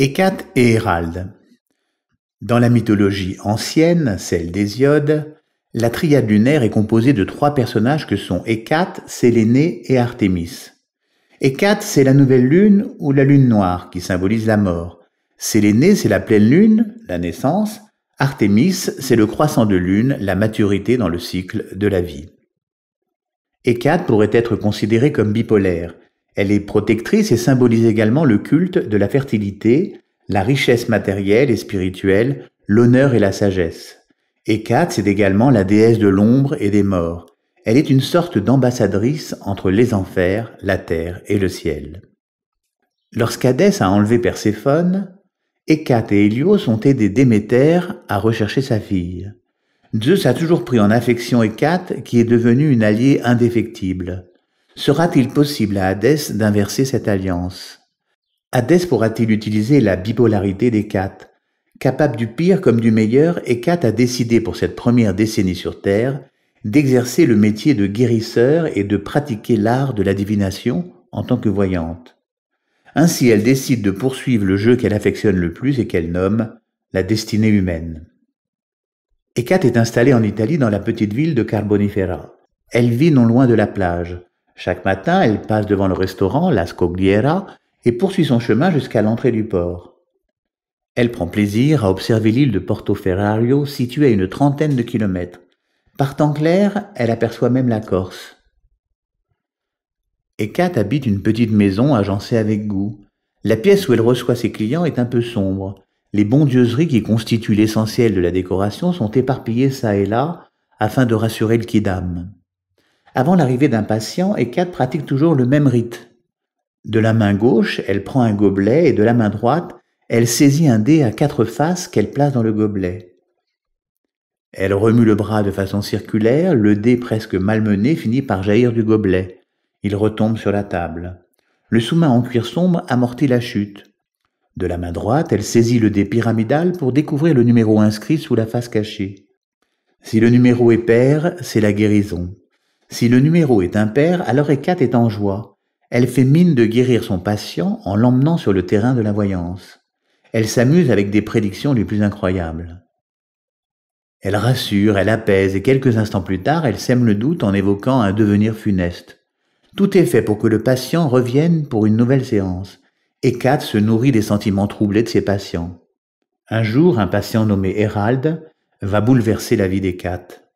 Hécate et Héralde. Dans la mythologie ancienne, celle d'Hésiode, la triade lunaire est composée de trois personnages que sont Hécate, Sélénée et Artémis. Hécate, c'est la nouvelle lune ou la lune noire qui symbolise la mort. Sélénée, c'est la pleine lune, la naissance. Artémis, c'est le croissant de lune, la maturité dans le cycle de la vie. Hécate pourrait être considérée comme bipolaire. Elle est protectrice et symbolise également le culte de la fertilité, la richesse matérielle et spirituelle, l'honneur et la sagesse. Hécate, c'est également la déesse de l'ombre et des morts. Elle est une sorte d'ambassadrice entre les enfers, la terre et le ciel. Lorsqu'Hadès a enlevé Perséphone, Hécate et Hélios ont aidé Déméter à rechercher sa fille. Zeus a toujours pris en affection Hécate, qui est devenue une alliée indéfectible. Sera-t-il possible à Hadès d'inverser cette alliance Hadès pourra-t-il utiliser la bipolarité des Capable du pire comme du meilleur, Hécate a décidé pour cette première décennie sur Terre d'exercer le métier de guérisseur et de pratiquer l'art de la divination en tant que voyante. Ainsi, elle décide de poursuivre le jeu qu'elle affectionne le plus et qu'elle nomme la destinée humaine. Hécate est installée en Italie dans la petite ville de Carbonifera. Elle vit non loin de la plage. Chaque matin, elle passe devant le restaurant La Scogliera et poursuit son chemin jusqu'à l'entrée du port. Elle prend plaisir à observer l'île de Porto Ferrario située à une trentaine de kilomètres. Par temps clair, elle aperçoit même la Corse. Et habite une petite maison agencée avec goût. La pièce où elle reçoit ses clients est un peu sombre. Les bondieuseries qui constituent l'essentiel de la décoration sont éparpillées çà et là afin de rassurer le quidam. Avant l'arrivée d'un patient, quatre pratique toujours le même rite. De la main gauche, elle prend un gobelet et de la main droite, elle saisit un dé à quatre faces qu'elle place dans le gobelet. Elle remue le bras de façon circulaire, le dé presque malmené finit par jaillir du gobelet. Il retombe sur la table. Le sous-main en cuir sombre amortit la chute. De la main droite, elle saisit le dé pyramidal pour découvrir le numéro inscrit sous la face cachée. Si le numéro est pair, c'est la guérison. Si le numéro est impair, alors Hécate est en joie. Elle fait mine de guérir son patient en l'emmenant sur le terrain de la voyance. Elle s'amuse avec des prédictions les plus incroyables. Elle rassure, elle apaise, et quelques instants plus tard, elle sème le doute en évoquant un devenir funeste. Tout est fait pour que le patient revienne pour une nouvelle séance. Hécate se nourrit des sentiments troublés de ses patients. Un jour, un patient nommé Hérald va bouleverser la vie d'Hécate.